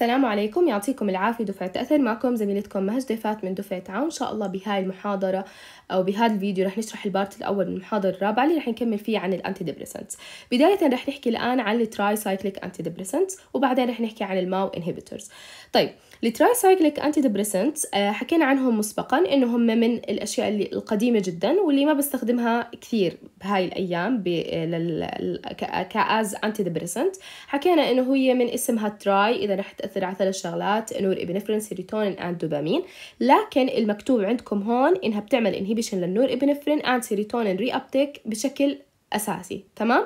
السلام عليكم يعطيكم العافية دفعة أثر معكم زميلتكم مهجدة فات من دفعة عام إن شاء الله بهاي المحاضرة أو بهذا الفيديو رح نشرح البارت الأول من المحاضرة الرابعة اللي رح نكمل فيه عن الأنتي ديبريسنتس بداية رح نحكي الآن عن التراي سايكليك أنتي ديبريسنتس وبعدين رح نحكي عن الماو انهبيتورز طيب التراي سايكليك أنتي ديبريسنتس آه، حكينا عنهم مسبقا إنه هم من الأشياء اللي القديمة جدا واللي ما بستخدمها كثير بهاي الأيام آه، كأز أنتي ديبريسنت حكينا إنه هي من اسمها تراي إذا رح بتأثر على ثلاث شغلات نور إبنفرين سيروتونين أند دوبامين لكن المكتوب عندكم هون إنها بتعمل إنهيبيشن للنور إبنفرين أند سيروتونين ري أبتيك بشكل أساسي تمام؟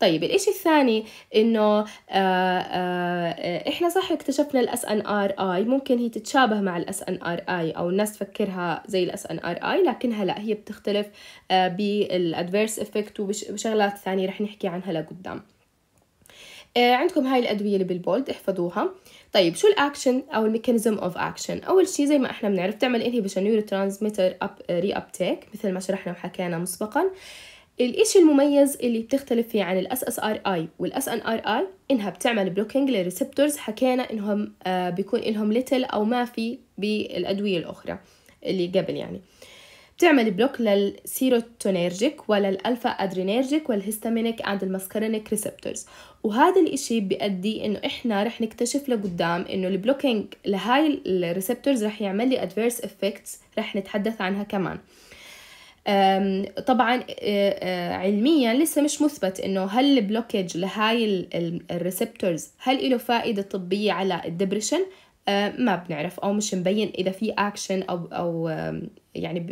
طيب الإشي الثاني إنه آه، آه، إحنا صح اكتشفنا الأس أن آر آي ممكن هي تتشابه مع الأس أن آر آي أو الناس تفكرها زي الأس أن آر آي لكنها لا هي بتختلف آه، بالأدفيرس إفكت وشغلات ثانية رح نحكي عنها لقدام آه، عندكم هاي الادويه اللي بالبولد احفظوها طيب شو الاكشن او الميكانيزم اوف اكشن اول شيء زي ما احنا بنعرف تعمل انهبيشن نيورو ترانسميتر اب ري ابتيك مثل ما شرحنا وحكينا مسبقا الإشي المميز اللي بتختلف فيه عن الاس اس ار اي والاس ان ار اي انها بتعمل بلوكينج للريسبتورز حكينا انهم آه، بيكون لهم ليتل او ما في بالادويه الاخرى اللي قبل يعني بتعمل بلوك للسيروتونيرجيك وللألفا أدرينيرجيك والهيستامينيك عند المسكرينيك ريسبتورز وهذا الإشي بيأدي إنه إحنا رح نكتشف لقدام إنه البلوكينج لهاي الريسبتورز رح يعمل لي أدفيرس إفكتس رح نتحدث عنها كمان طبعا علميا لسه مش مثبت انه هل البلوكج لهاي الريسبتورز هل له فائده طبيه على الدبريشن آه، ما بنعرف او مش مبين اذا في اكشن او او يعني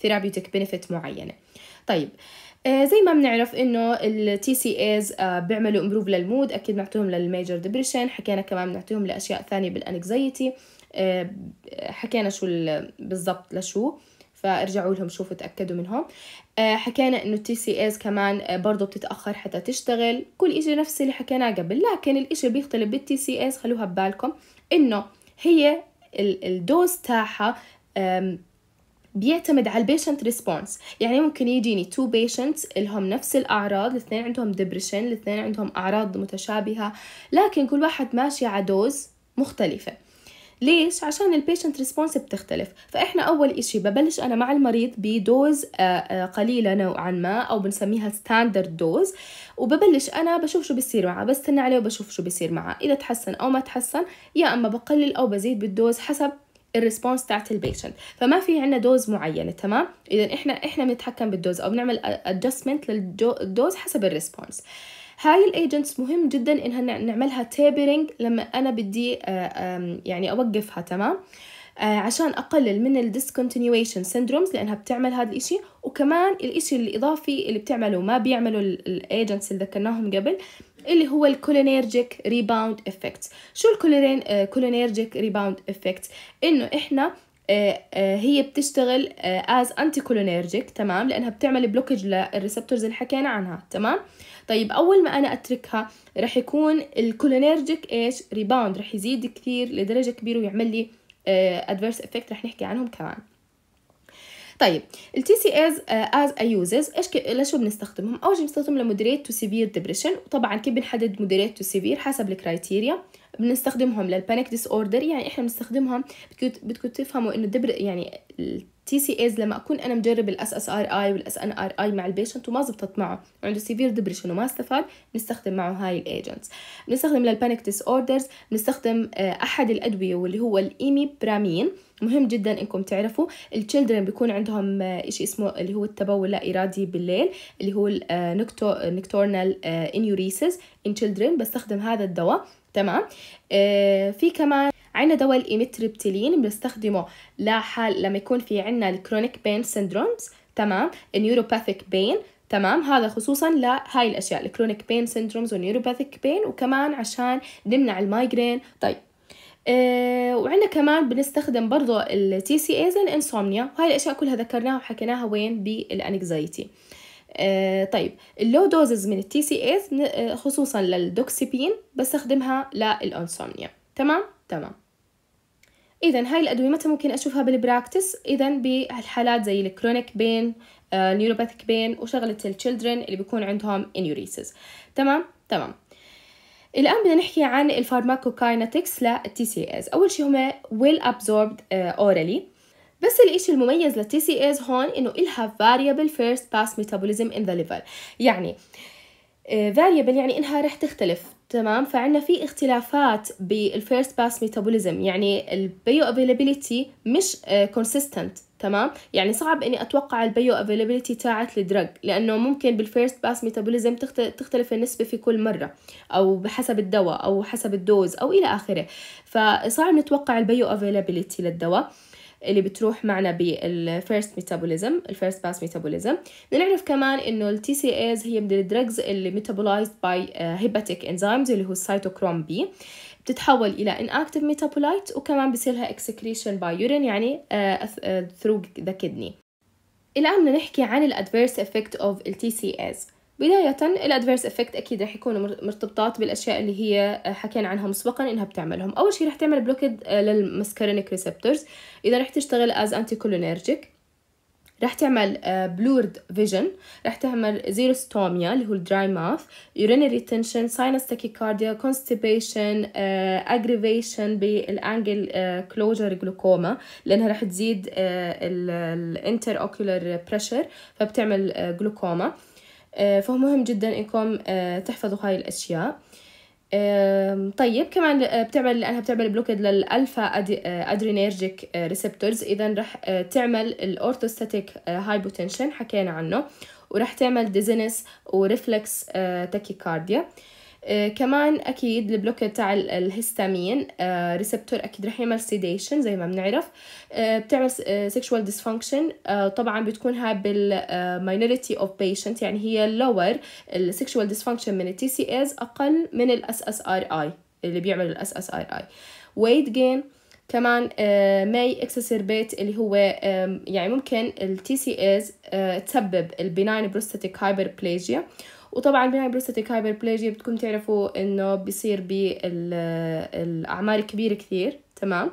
ثيرابيوتيك بنفيت معينه طيب آه، زي ما بنعرف انه التي سي ايز بيعملوا امبروف للمود اكيد بنعطيهم للميجر ديبريشن حكينا كمان بنعطيهم لاشياء ثانيه بالانكزايتي آه، حكينا شو بالضبط لشو فارجعوا لهم شوفوا تاكدوا منهم حكينا انه التي سي ايز كمان برضه بتتاخر حتى تشتغل كل إشي نفس اللي حكيناه قبل لكن الإشي بيختلف بالتي سي ايز خلوها ببالكم انه هي الدوز تاعها بيعتمد على البيشنت ريسبونس يعني ممكن يجيني تو بيشنتس لهم نفس الاعراض الاثنين عندهم ديبريشن الاثنين عندهم اعراض متشابهه لكن كل واحد ماشي على دوز مختلفه ليش عشان البيشنت ريسبونس بتختلف فاحنا اول إشي ببلش انا مع المريض بدوز آه، آه، قليله نوعا ما او بنسميها ستاندرد دوز وببلش انا بشوف شو بصير معه بستنى عليه وبشوف شو بصير معه اذا تحسن او ما تحسن يا اما بقلل او بزيد بالدوز حسب الريسبونس تاعت البيشنت فما في عنا دوز معينه تمام اذا احنا احنا بنتحكم بالدوز او بنعمل ادجستمنت للدوز حسب الريسبونس هاي الايجنتس مهم جدا انها نعملها تيبرنج لما انا بدي آه، يعني اوقفها تمام آه، عشان اقلل من الديسكونتينيويشن سيندرومز لانها بتعمل هذا الاشي وكمان الاشي الاضافي اللي بتعمله ما بيعمله الايجنتس اللي ذكرناهم قبل اللي هو الكولينيرجيك ريباوند افكت شو الكولينيرجيك ريباوند افكت انه احنا آه، آه، هي بتشتغل از انتي كولينيرجيك تمام لانها بتعمل بلوكج للريسبتورز اللي حكينا عنها تمام طيب اول ما انا اتركها رح يكون الكولينرجيك ايش ريباوند رح يزيد كثير لدرجه كبيره ويعمل لي ادفيرس آه، افكت رح نحكي عنهم كمان طيب التي سي از از ايوزز ايش لشو بنستخدمهم اول شيء بنستخدمهم لمودريت تو سيفير ديبريشن وطبعا كيف بنحدد مودريت تو سيفير حسب الكرايتيريا بنستخدمهم للبانيك ديس اوردر يعني احنا بنستخدمهم بدكم تفهموا انه دبر يعني التي سي ايز لما اكون انا مجرب الاس اس ار اي والاس ان ار اي مع البيشنت وما زبطت معه عنده سيفير ديبرشن وما استفاد بنستخدم معه هاي الايجنتس بنستخدم للبانيك ديس اوردرز بنستخدم آه، احد الادويه واللي هو الايميبرامين مهم جدا انكم تعرفوا التشيلدرن بيكون عندهم آه، شيء اسمه اللي هو التبول لا ارادي بالليل اللي هو النكتورنال انيوريسز ان تشيلدرن بستخدم هذا الدواء تمام آه في كمان عندنا دواء الإيمتريبتيلين بنستخدمه لحال لما يكون في عندنا الكرونيك بين سيندرومز تمام النيوروباثيك بين تمام هذا خصوصا لهاي الاشياء الكرونيك بين سيندرومز والنيوروباثيك بين وكمان عشان نمنع المايجرين طيب آه وعندنا كمان بنستخدم برضه التي سي ايز الانسومنيا وهاي الاشياء كلها ذكرناها وحكيناها وين بالانكزايتي آه، طيب اللو دوزز من التي سي ايز آه، خصوصا للدوكسيبين بستخدمها للانسومنيا تمام تمام اذا هاي الادويه متى ممكن اشوفها بالبراكتس اذا بالحالات زي الكرونيك بين نيوروباثيك بين وشغله التشيلدرن اللي بيكون عندهم انيوريسز تمام تمام الان بدنا نحكي عن الفارماكوكاينتكس للتي سي از اول شيء هما ويل ابزوربد اورالي بس الإشي المميز للتي سي إيز هون إنه إلها variable first pass metabolism in the liver يعني فاريبل آه، يعني انها رح تختلف تمام فعندنا في اختلافات بالفيرست باس ميتابوليزم يعني البيو افيلابيليتي مش كونسيستنت آه، تمام يعني صعب اني اتوقع البيو افيلابيليتي تاعت الدرج لانه ممكن بالفيرست باس ميتابوليزم تختلف النسبه في كل مره او بحسب الدواء او حسب الدوز او الى اخره فصعب نتوقع البيو افيلابيليتي للدواء آه اللي بتروح معنا بالفيرست ميتابوليزم الفيرست باس ميتابوليزم نعرف كمان انه التي سي ايز هي من الدرجز اللي ميتابولايزد باي هيباتيك انزيمز اللي هو السيتوكروم بي بتتحول الى ان اكتف ميتابولايت وكمان بصير لها اكسكريشن باي يورين يعني ثرو ذا كدني الان بدنا نحكي عن الادفيرس افكت اوف التي سي ايز بداية الادفيرس افكت اكيد رح يكونوا مرتبطات بالاشياء اللي هي آه، حكينا عنها مسبقا انها بتعملهم اول شيء رح تعمل بلوكد للمسكرينك ريسبتورز اذا رح تشتغل از انتي كولينرجيك رح تعمل بلورد آه، فيجن رح تعمل زيروستوميا اللي هو الدراي ماث يوريني ريتنشن ساينس تاكيكارديا كونستيبيشن اجريفيشن بالانجل كلوجر جلوكوما لانها رح تزيد الانتر اوكيولر بريشر فبتعمل جلوكوما آه، uh, آه، فهو مهم جدا انكم آه، تحفظوا هاي الاشياء آه، طيب كمان بتعمل لانها بتعمل بلوكد للالفا ادرينيرجيك ريسبتورز اذا رح تعمل الاورثوستاتيك بوتنشن حكينا عنه ورح تعمل ديزينس وريفلكس تاكيكارديا آه، كمان اكيد البلوك تاع الهستامين ريسبتور اكيد رح يعمل سيديشن زي ما بنعرف آه، بتعمل سيكشوال آه، ديسفانكشن طبعا بتكون هاي بالماينوريتي اوف بيشنت يعني هي اللور السيكشوال ديسفانكشن من التي سي از اقل من الاس اس ار اي اللي بيعمل الاس اس ار اي ويت جين كمان ماي اكسسربيت اللي هو يعني ممكن التي سي از تسبب البناين بروستاتيك هايبر بليجيا وطبعا بناء بروستاتيك بلاجيا بتكون تعرفوا انه بيصير بالاعمار كبيره كثير تمام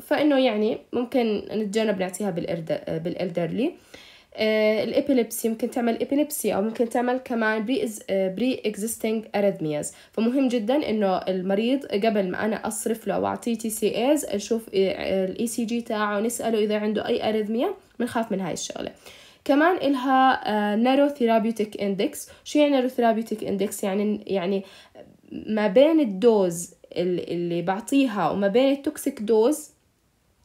فانه يعني ممكن نتجنب نعطيها بالالدرلي أه، الابيليبسي ممكن تعمل ابيليبسي او ممكن تعمل كمان بري بري اكزيستنج اريثمياز فمهم جدا انه المريض قبل ما انا اصرف له او اعطيه تي سي ايز اشوف الاي أه، سي e جي تاعه نساله اذا عنده اي اريثميا بنخاف من هاي الشغله كمان إلها نيرو ثيرابيوتيك اندكس شو يعني نيرو ثيرابيوتيك اندكس يعني يعني ما بين الدوز اللي بعطيها وما بين التوكسيك دوز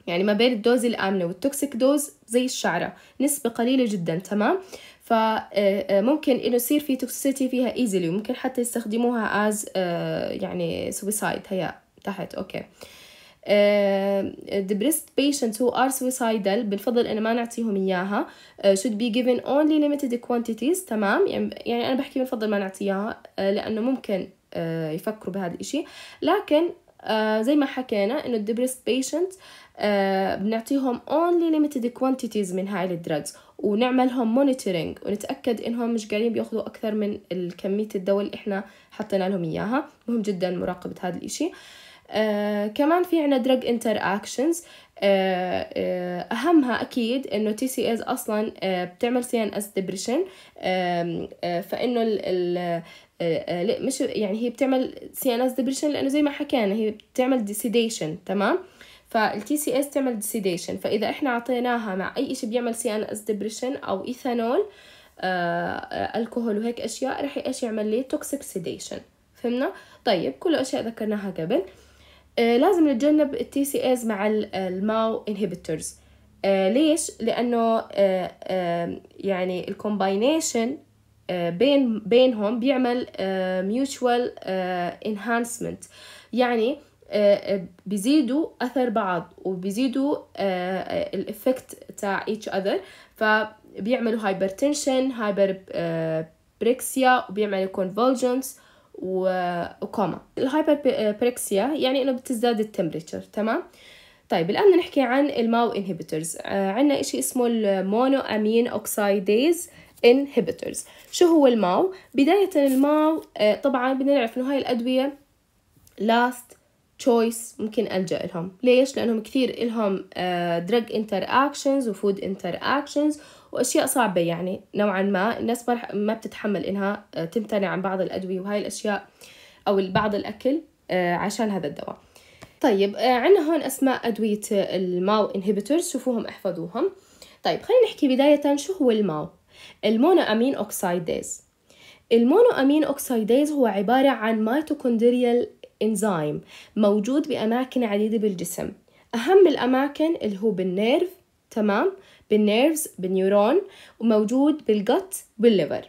يعني ما بين الدوز الآمنة والتوكسيك دوز زي الشعرة نسبة قليلة جدا تمام فممكن آه، آه، انه يصير في توكسيتي فيها ايزلي وممكن حتى يستخدموها از آه، يعني سويسايد هي تحت اوكي okay. آه، depressed patients who are suicidal بنفضل انه ما نعطيهم إياها آه، should be given only limited quantities تمام يعني, يعني أنا بحكي بنفضل ما نعطيها آه، لأنه ممكن يفكروا بهذا الإشي لكن زي ما حكينا إنه depressed patients بنعطيهم only limited quantities من هاي الدراجز ونعملهم monitoring ونتأكد إنهم مش قاعدين بياخذوا أكثر من كمية الدواء اللي إحنا حطينا لهم إياها مهم جدا مراقبة هذا الإشي آه آه، كمان في عنا drug interactions آه، آه، أهمها أكيد إنه تي سي إز أصلا بتعمل سي إن إس ديبريشن فإنه ال ال مش يعني هي بتعمل سي إن إس ديبريشن لأنه زي ما حكينا هي بتعمل ديسيديشن تمام فالتي سي اس تعمل ديسيديشن فاذا احنا اعطيناها مع اي شيء بيعمل سي ان اس ديبريشن او ايثانول آه الكحول وهيك اشياء رح ايش يعمل لي توكسيك سيديشن فهمنا طيب كل اشياء ذكرناها قبل آه، لازم نتجنب التي سي ايز مع الماو انهبيتورز ليش لانه آه، آه، يعني الكومباينيشن بين بينهم بيعمل ميوتشوال انهانسمنت يعني بيزيدوا اثر بعض وبيزيدوا الافكت تاع ايتش اذر فبيعملوا هايبرتنشن هايبر بريكسيا وبيعملوا كونفولجنس وكوما بريكسيا يعني انه بتزداد التمبريتشر تمام طيب الآن نحكي عن الماو انهبيتورز عندنا إشي اسمه المونو أمين اوكسيديز انهبيتورز شو هو الماو؟ بداية الماو بدايه الماو طبعا بدنا نعرف إنه هاي الأدوية لاست تشويس ممكن ألجأ لهم ليش؟ لأنهم كثير لهم دراج انتر اكشنز وفود انتر اكشنز وأشياء صعبة يعني نوعا ما الناس ما بتتحمل إنها آه، تمتنع عن بعض الأدوية وهاي الأشياء أو بعض الأكل آه، عشان هذا الدواء طيب آه، عندنا هون أسماء أدوية الماو انهبيتورز شوفوهم احفظوهم طيب خلينا نحكي بداية شو هو الماو المونو أمين أوكسايديز المونو أمين أوكسايديز هو عبارة عن ميتوكوندريال إنزيم موجود بأماكن عديدة بالجسم أهم الأماكن اللي هو بالنيرف تمام بالنيرفز بالنيورون وموجود بالجت بالليفر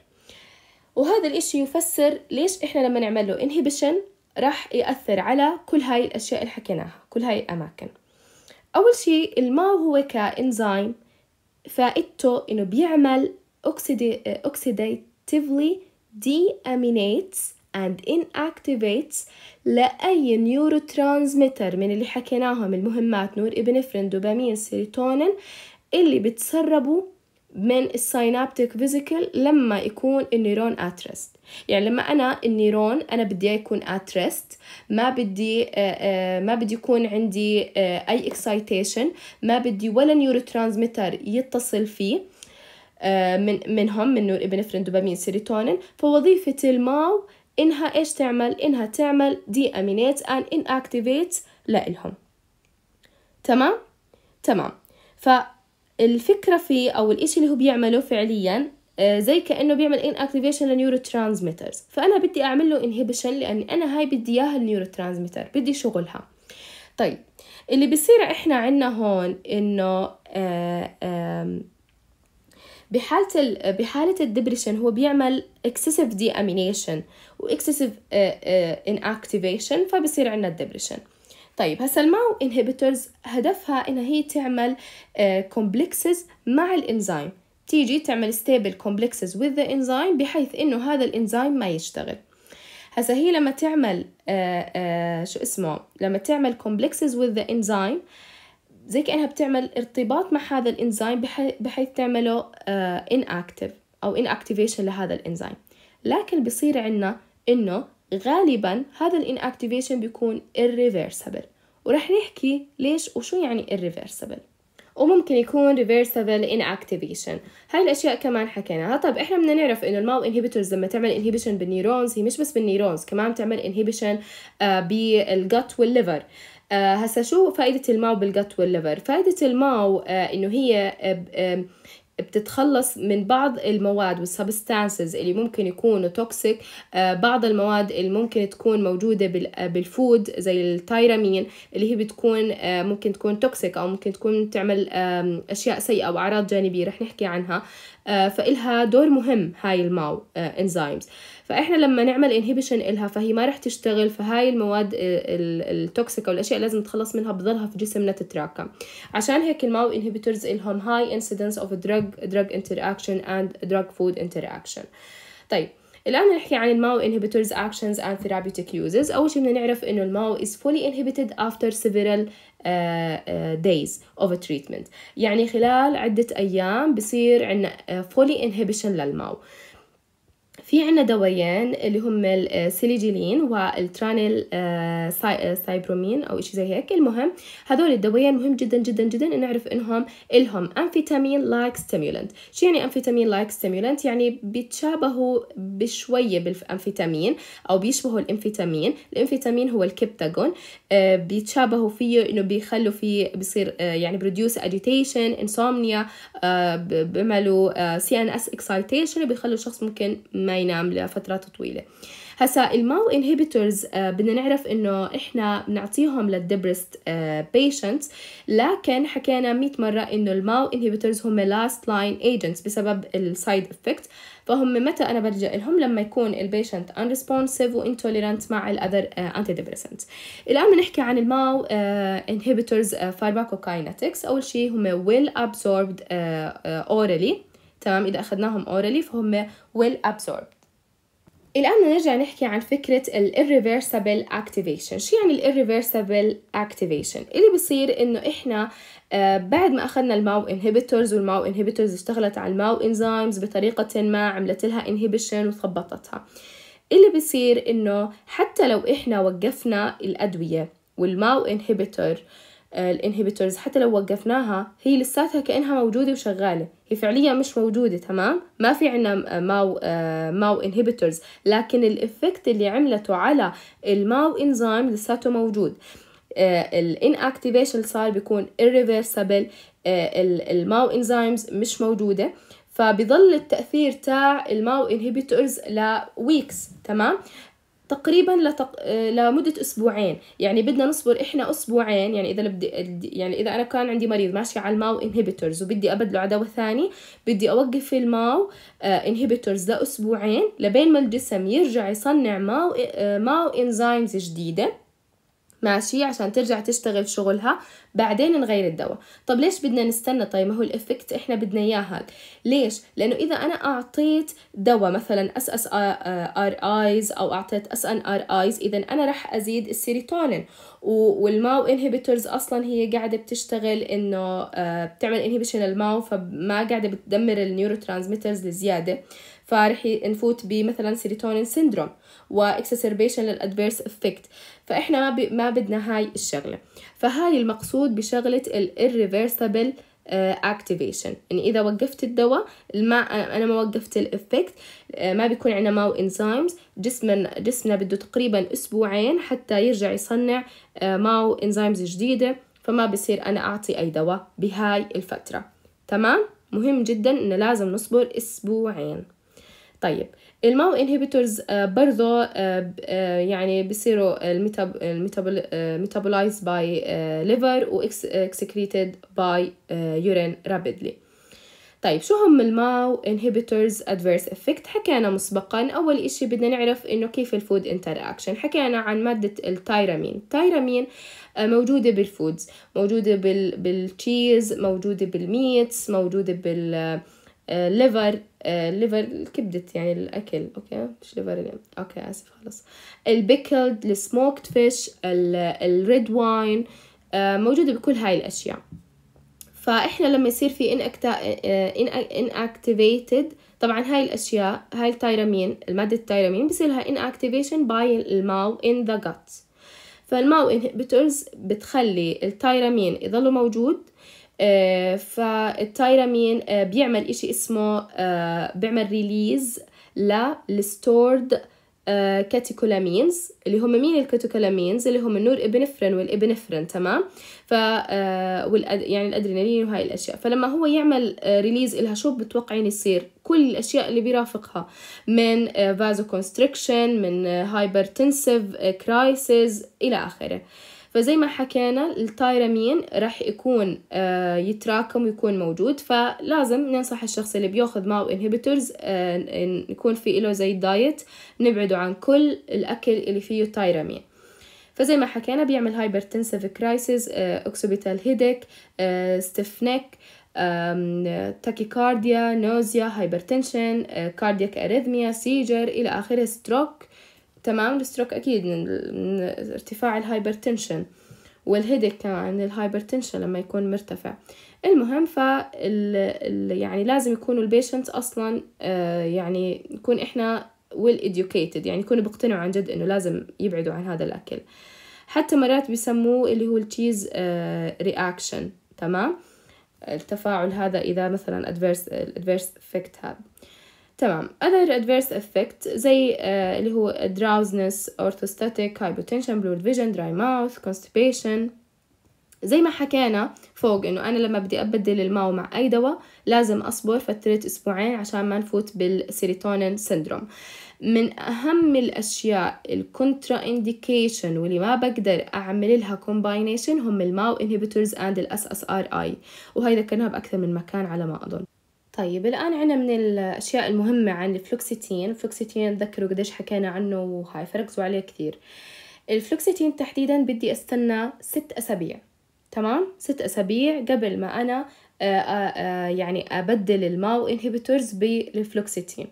وهذا الإشي يفسر ليش إحنا لما نعمل له إنهبيشن راح يأثر على كل هاي الأشياء اللي حكيناها كل هاي الأماكن أول شيء الماء هو كإنزيم فائدته إنه بيعمل أوكسيدي أوكسيديتيفلي دي أمينيتس and inactivates لأي نيورو ترانزميتر من اللي حكيناهم المهمات نور إبنفرين دوبامين سيروتونين اللي بتسربوا من السينابتيك فيزيكل لما يكون النيرون اترست يعني لما انا النيرون انا بدي يكون اترست ما بدي آه، آه، ما بدي يكون عندي آه، اي اكسايتيشن ما بدي ولا نيورو ترانزميتر يتصل فيه من منهم من نور ابنفرين دوبامين سيروتونين فوظيفة الماو إنها إيش تعمل؟ إنها تعمل دي أمينيت أن اكتيفيت لإلهم تمام؟ تمام فالفكرة في أو الإشي اللي هو بيعمله فعليا آه، زي كأنه بيعمل اكتيفيشن لنيورو ترانسميترز فأنا بدي أعمل له انهبيشن لأن أنا هاي بدي إياها النيورو ترانسميتر بدي شغلها طيب اللي بصير إحنا عنا هون إنه آه، بحالة ال بحالة الدبريشن هو بيعمل excessive deamination و excessive آه، آه، inactivation فبصير عندنا الدبريشن طيب هسا الماو انهبيتورز هدفها انها هي تعمل كومبلكسز آه، مع الانزيم تيجي تعمل ستيبل كومبلكسز وذ ذا انزيم بحيث انه هذا الانزيم ما يشتغل هسا هي لما تعمل آآ شو اسمه لما تعمل كومبلكسز وذ ذا انزيم زي كأنها بتعمل ارتباط مع هذا الإنزيم بحيث تعمله آه، inactive أو inactivation لهذا الإنزيم لكن بصير عنا إنه غالبا هذا الاناكتيفيشن بيكون irreversible ورح نحكي ليش وشو يعني irreversible وممكن يكون ان اكتيفيشن هاي الاشياء كمان حكيناها طب احنا بدنا نعرف انه الماو انهبيتورز لما تعمل انهبيشن بالنيرونز هي مش بس بالنيرونز كمان بتعمل انهبيشن بالجت والليفر آه، هسا شو فائدة الماو بالجت والليفر فائدة الماو آه، إنه هي آه، بتتخلص من بعض المواد والسبستانسز اللي ممكن يكونوا توكسيك بعض المواد اللي ممكن تكون موجودة بالفود زي التايرامين اللي هي بتكون ممكن تكون توكسيك أو ممكن تكون تعمل أشياء سيئة أو أعراض جانبية رح نحكي عنها فإلها دور مهم هاي الماو انزيمز فاحنا لما نعمل انهبيشن إلها فهي ما رح تشتغل فهاي المواد آه، التوكسيك او الاشياء لازم نتخلص منها بضلها في جسمنا تتراكم عشان هيك الماو انهبيتورز إلهم هاي انسيدنس اوف دراج دراج انتراكشن اند دراج فود انتراكشن طيب الآن نحكي عن الماو inhibitors actions and therapeutic uses أول شيء بدنا نعرف إنه الماو is fully inhibited after several uh, uh, days of a treatment يعني خلال عدة أيام بصير عندنا fully inhibition للماو في عنا دوايين اللي هم السيليجيلين آه، والترانيل آه، آه، سايبرومين او اشي زي هيك المهم هذول الدوايين مهم جدا جدا جدا نعرف انهم الهم امفيتامين لايك ستيمولنت شو يعني امفيتامين لايك ستيمولنت يعني بيتشابهوا بشويه بالامفيتامين او بيشبهوا الامفيتامين الامفيتامين هو الكبتاجون بيتشابهوا فيه انه بيخلوا فيه بصير يعني بروديوس اجيتيشن انسومنيا بيعملوا سي ان اس اكسايتيشن بيخلوا الشخص ممكن ما ما ينام لفترات طويله هسا الماو انهيبيتورز بدنا نعرف انه احنا بنعطيهم للدبرست بيشنتس آه، لكن حكينا 100 مره انه الماو انهيبيتورز هم لاست لاين ايجنتس بسبب السايد افكت فهم متى انا بلجا لهم لما يكون البيشنت ريسبونسيف وانتوليرنت مع الاذر انتي ديبريسنت الان بنحكي عن الماو انهيبيتورز فارماكوكاينتكس اول شيء هم ويل absorbed اورالي آه، آه، orally. تمام إذا أخذناهم اورالي فهم ويل ابسوربد الآن نرجع نحكي عن فكرة ال اكتيفيشن شو يعني ال اكتيفيشن اللي بصير إنه إحنا آه، بعد ما أخذنا الماو inhibitors والماو inhibitors اشتغلت على الماو انزيمز بطريقة ما عملت لها انهبيشن وثبطتها اللي بصير إنه حتى لو إحنا وقفنا الأدوية والماو آه آه، الانهبيتورز حتى لو وقفناها هي لساتها كأنها موجودة وشغالة هي فعليا مش موجودة تمام ما في عنا آه، ماو آه، ماو انهبيتورز لكن الإفكت اللي عملته على الماو انزيم لساته موجود الاناكتيفيشن صار بيكون irreversible الماو انزيمز مش موجوده فبضل التاثير تاع الماو انهبيتورز لويكس تمام تقريبا لتق... لمدة أسبوعين يعني بدنا نصبر إحنا أسبوعين يعني إذا بدي يعني إذا أنا كان عندي مريض ماشي على الماو إنهيبيتورز وبدي أبدله على دواء ثاني بدي أوقف الماو إنهيبيتورز لأسبوعين لبين ما الجسم يرجع يصنع ماو آه، ماو إنزيمز جديدة ماشي عشان ترجع تشتغل شغلها بعدين نغير الدواء طب ليش بدنا نستنى طيب ما هو الافكت احنا بدنا اياه هذا ليش لانه اذا انا اعطيت دواء مثلا اس اس ار ايز او اعطيت اس ان ار ايز اذا انا راح ازيد السيروتونين والماو انهبيتورز اصلا هي قاعده بتشتغل انه آه، بتعمل انهبيشن الماو فما قاعده بتدمر النيورو ترانسميترز لزياده فرح نفوت بمثلا سيروتونين سيندروم واكسسربيشن للادفيرس افكت فإحنا ما, ب... ما بدنا هاي الشغلة فهاي المقصود بشغلة الريفرسبل اكتيفيشن آه، يعني اذا وقفت الدواء ما انا ما وقفت الافكت آه، ما بيكون عندنا ماو انزيمز جسمنا جسمنا بده تقريبا اسبوعين حتى يرجع يصنع آه، ماو انزيمز جديده فما بصير انا اعطي اي دواء بهاي الفتره تمام مهم جدا انه لازم نصبر اسبوعين طيب الماو انهبيتورز برضه آه، آه، يعني بصيروا الميتابولايز باي ليفر واكسكريتد باي يورين رابيدلي طيب شو هم الماو انهبيتورز ادفيرس افكت حكينا مسبقا اول اشي بدنا نعرف انه كيف الفود انتر اكشن حكينا عن ماده التايرامين التايرامين آه، موجوده بالفودز موجوده بال... بالتشيز موجوده بالميتس موجوده بال ليفر ليفر الكبدة يعني الأكل أوكي مش ليفر يعني. أوكي آسف خلص البيكلد السموكت فيش الريد واين موجودة بكل هاي الأشياء فإحنا لما يصير في أكتيفيتد آه، طبعا هاي الأشياء هاي التايرامين المادة التايرامين بصير لها أكتيفيشن باي الماو إن ذا gut فالماو إنهبيتورز بتخلي التايرامين يضلوا موجود فالتايرامين آه، بيعمل إشي اسمه آه، بيعمل ريليز للستورد كاتيكولامينز آه، اللي هم مين الكاتيكولامينز اللي هم النور ابنفرين والابنفرين تمام ف يعني الادرينالين وهاي الاشياء فلما هو يعمل ريليز لها شو بتوقعين يصير كل الاشياء اللي بيرافقها من فازو كونستريكشن من هايبرتنسيف كرايسيس الى اخره فزي ما حكينا التايرامين رح يكون آه، يتراكم ويكون موجود فلازم ننصح الشخص اللي بياخذ ماو آه، انهبيتورز يكون في له زي دايت نبعده عن كل الاكل اللي فيه تايرامين فزي ما حكينا بيعمل هايبرتنسيف كرايسيس اوكسوبيتال هيديك ستيف نيك تاكيكارديا نوزيا هايبرتنشن كاردياك اريثميا سيجر الى اخره ستروك تمام الستروك أكيد من من ارتفاع الهايبرتنشن والهيدك كمان الهايبرتنشن لما يكون مرتفع المهم ف يعني لازم يكونوا البيشنت اصلا آه، يعني يكون احنا ويل educated يعني يكونوا بيقتنعوا عن جد انه لازم يبعدوا عن هذا الاكل حتى مرات بيسموه اللي هو التشيز رياكشن آه، تمام التفاعل هذا اذا مثلا ادفيرس ادفيرس افكت هذا تمام other adverse effect زي آه اللي هو drowsiness orthostatic hypotension blurred vision dry mouth constipation زي ما حكينا فوق انه انا لما بدي ابدل الماو مع اي دواء لازم اصبر فترة اسبوعين عشان ما نفوت بالسيروتونين سندروم من اهم الاشياء الكونترا انديكيشن واللي ما بقدر اعمل لها كومباينيشن هم الماو انهبيتورز اند الاس اس ار اي وهي ذكرناها باكثر من مكان على ما اظن طيب الآن عنا من الأشياء المهمة عن الفلوكسيتين الفلوكسيتين تذكروا قديش حكينا عنه وهاي فركزوا عليه كثير الفلوكسيتين تحديدا بدي استنى ست أسابيع تمام ست أسابيع قبل ما أنا آآ آه، آآ آه، آه، يعني أبدل الماو إنهيبيتورز بالفلوكسيتين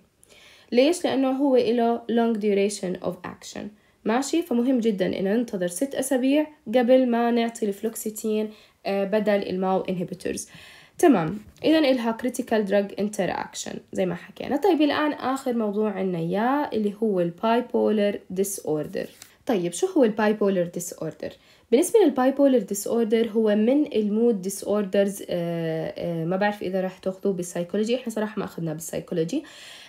ليش؟ لأنه هو له long duration of action ماشي فمهم جدا إنه ننتظر ست أسابيع قبل ما نعطي الفلوكسيتين بدل الماو انهبيتورز تمام إذا إلها critical drug interaction زي ما حكينا طيب الآن آخر موضوع عندنا إياه اللي هو الباي ديس disorder طيب شو هو الباي ديس disorder؟ بالنسبة للباي ديس disorder هو من المود disorders اوردرز آه، آه، ما بعرف إذا راح تاخذوه بالسايكولوجي إحنا صراحة ما أخذناه بالسايكولوجي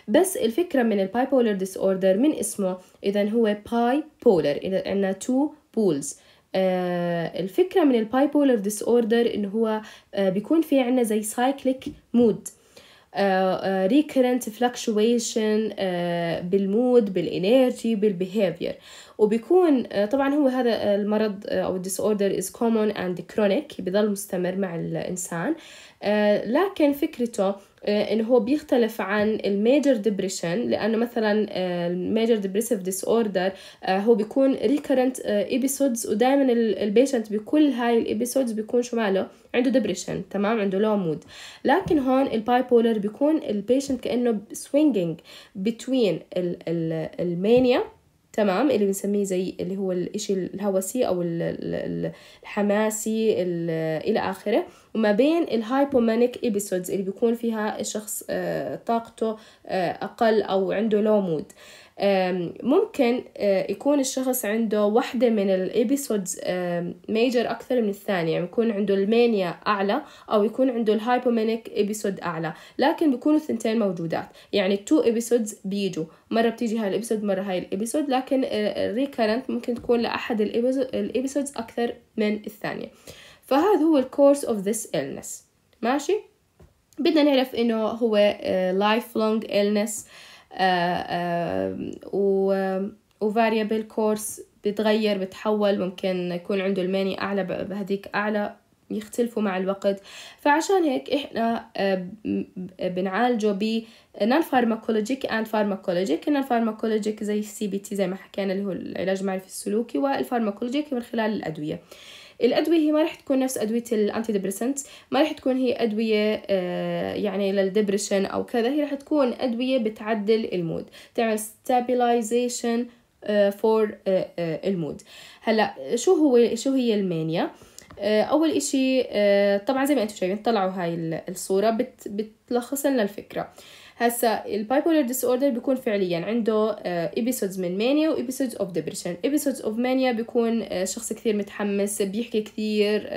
بس الفكرة من الباي ديس disorder من اسمه إذا هو باي بولر إذا عندنا two بولز آه، الفكرة من البايبولر ديس اوردر ان هو آه، بيكون في عنا زي سايكليك مود ريكرنت فلكشويشن بالمود بالانرجي بالبيهافير وبيكون آه، طبعا هو هذا آه، المرض آه، او الديس اوردر از كومون اند كرونيك بضل مستمر مع الانسان لكن فكرته انه هو بيختلف عن الميجر ديبريشن لانه مثلا الميجر ديبريسيف ديس اوردر هو بيكون ريكرنت ايبيسودز ودائما البيشنت بكل هاي الايبيسودز بيكون شو ماله عنده ديبريشن تمام عنده لو مود لكن هون الباي بولر بيكون البيشنت كانه سوينجينج بتوين المانيا تمام اللي بنسميه زي اللي هو الإشي الهوسي أو الحماسي إلى آخره وما بين الهايبومانيك إبيسودز اللي بيكون فيها الشخص آه، طاقته آه، أقل أو عنده لو مود ممكن أه، يكون الشخص عنده واحدة من الابيسودز ميجر أكثر من الثانية يعني يكون عنده المانيا أعلى أو يكون عنده الهايبومينيك ابيسود أعلى لكن بيكونوا الثنتين موجودات يعني التو ابيسودز بيجوا مرة بتيجي هاي الابيسود مرة هاي الابيسود لكن الريكارنت ممكن تكون لأحد الابيسودز أكثر من الثانية فهذا هو الكورس اوف ذس illness ماشي بدنا نعرف انه هو لايف أه، لونج illness وفاريبل كورس بتغير بتحول ممكن يكون عنده الماني أعلى بهديك أعلى يختلفوا مع الوقت فعشان هيك احنا آه، بنعالجه بنون فارماكولوجيك اند فارماكولوجيك نان فارماكولوجيك زي السي بي تي زي ما حكينا اللي هو العلاج المعرفي السلوكي والفارماكولوجيك من خلال الادويه الادويه هي ما راح تكون نفس ادويه الانتي ديبريسنت ما راح تكون هي ادويه آه، يعني للدبريشن او كذا هي راح تكون ادويه بتعدل المود تعمل ستابيلايزيشن آه، آه، فور المود هلا شو هو شو هي المانيا اول اشي طبعا زي ما انتم شايفين طلعوا هاي الصوره بتلخص لنا الفكره هسا البايبولر ديس اوردر بيكون فعليا عنده ايبيسودز آه، من مانيا وايبيسودز اوف ديبرشن ايبيسودز اوف مانيا بيكون آه، شخص كثير متحمس بيحكي كثير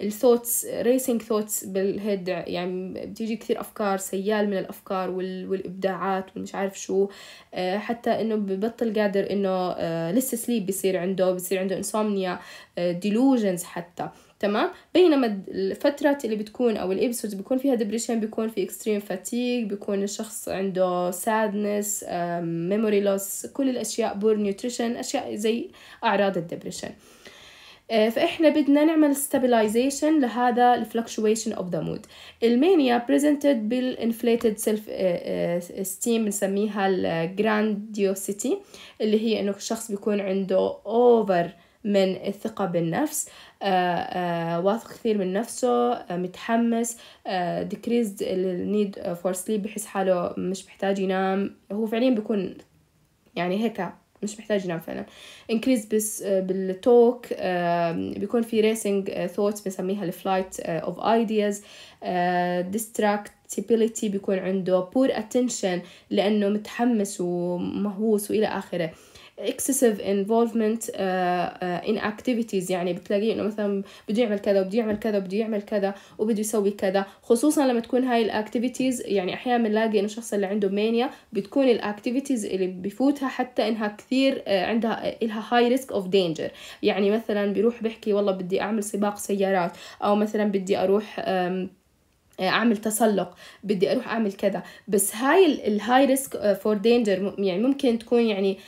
الثوتس ريسينج ثوتس بالهيد يعني بتيجي كثير افكار سيال من الافكار والابداعات ومش عارف شو آه، حتى انه ببطل قادر انه لسه سليب بيصير عنده بصير عنده انسومنيا ديلوجنز حتى تمام بينما الفترات اللي بتكون او الابيسودز بيكون فيها ديبريشن بيكون في اكستريم فاتيج بيكون الشخص عنده سادنس ميموري لوس كل الاشياء بور نيوتريشن اشياء زي اعراض الديبريشن آه، فاحنا بدنا نعمل ستابلايزيشن لهذا الفلكشويشن اوف ذا مود المانيا بريزنتد بالانفليتد سيلف ستيم بنسميها الجرانديوسيتي اللي هي انه الشخص بيكون عنده اوفر من الثقة بالنفس آه، آه، واثق كثير من نفسه آه، متحمس decreased need for sleep بحس حاله مش محتاج ينام هو فعليا بيكون يعني هيك مش محتاج ينام فعلا انكريز بس بالتوك بيكون في ريسنج ثوتس بنسميها الفلايت اوف ايدياز distractibility بيكون عنده بور اتنشن لانه متحمس ومهووس والى اخره اكسسيف انفولفمنت ان اكتيفيتيز يعني بتلاقيه انه مثلا بده يعمل كذا وبده يعمل كذا وبده يعمل كذا وبده يسوي كذا خصوصا لما تكون هاي الاكتيفيتيز يعني احيانا بنلاقي انه الشخص اللي عنده مانيا بتكون الاكتيفيتيز اللي بفوتها حتى انها كثير uh، عندها uh، الها هاي ريسك اوف دينجر يعني مثلا بيروح بيحكي والله بدي اعمل سباق سيارات او مثلا بدي اروح um، آه، اعمل تسلق بدي اروح اعمل كذا بس هاي الهاي ريسك فور دينجر يعني ممكن تكون يعني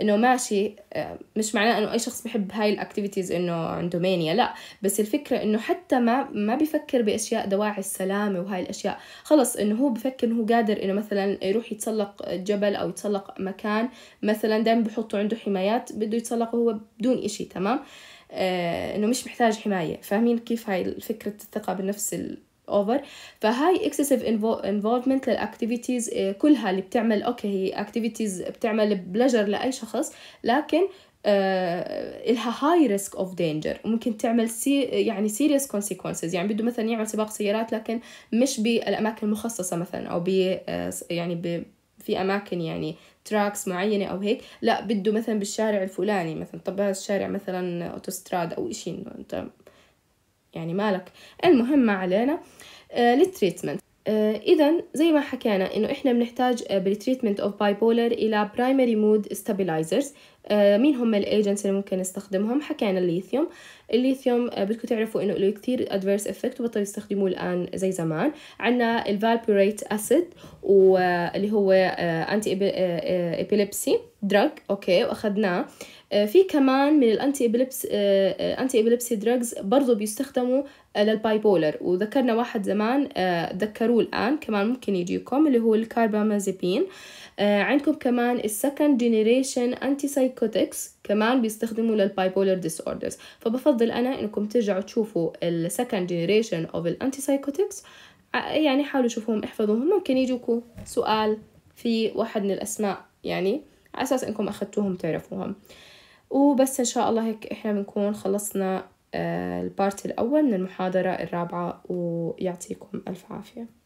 انه ماشي آه، مش معناه انه اي شخص بحب هاي الاكتيفيتيز انه عنده مانيا لا بس الفكره انه حتى ما ما بفكر باشياء دواعي السلامه وهاي الاشياء خلص انه هو بفكر انه هو قادر انه مثلا يروح يتسلق جبل او يتسلق مكان مثلا دائما بحطوا عنده حمايات بده يتسلق وهو بدون إشي تمام آه، انه مش محتاج حمايه فاهمين كيف هاي فكره الثقه بالنفس اوفر فهاي اكسسيف انفولفمنت للاكتيفيتيز كلها اللي بتعمل اوكي هي اكتيفيتيز بتعمل بلجر لاي شخص لكن آه الها هاي ريسك اوف دينجر وممكن تعمل سي يعني سيريس كونسيكونسز يعني بده مثلا يعمل سباق سيارات لكن مش بالاماكن المخصصه مثلا او ب آه، يعني ب في اماكن يعني تراكس معينه او هيك لا بده مثلا بالشارع الفلاني مثلا طب هذا الشارع مثلا اوتوستراد او شيء انت يعني مالك المهم ما علينا آه، للتريتمنت آه، اذا زي ما حكينا انه احنا بنحتاج بالتريتمنت اوف باي بولر الى برايمري مود ستابلايزرز آه، مين هم الايجنتس اللي ممكن نستخدمهم حكينا الليثيوم الليثيوم آه، بدكم تعرفوا انه له كثير ادفيرس افكت وبطلوا يستخدموه الان زي زمان عندنا الفالبوريت اسيد واللي هو انتي ايبيليبسي دراج اوكي واخذناه آه، في كمان من الانتي ايبيليبس انتي ايبيليبسي دراجز برضه بيستخدموا للبايبولر وذكرنا واحد زمان ذكروه الان كمان ممكن يجيكم اللي هو الكاربامازيبين عندكم كمان السكند جينيريشن انتي السايكوتكس كمان بيستخدموا للبايبولر ديس اوردرز فبفضل انا انكم ترجعوا تشوفوا السكند جينيريشن اوف الانتي سايكوتكس يعني حاولوا شوفوهم احفظوهم ممكن يجوكوا سؤال في واحد من الاسماء يعني على اساس انكم اخذتوهم تعرفوهم وبس ان شاء الله هيك احنا بنكون خلصنا آه، البارت الاول من المحاضره الرابعه ويعطيكم الف عافيه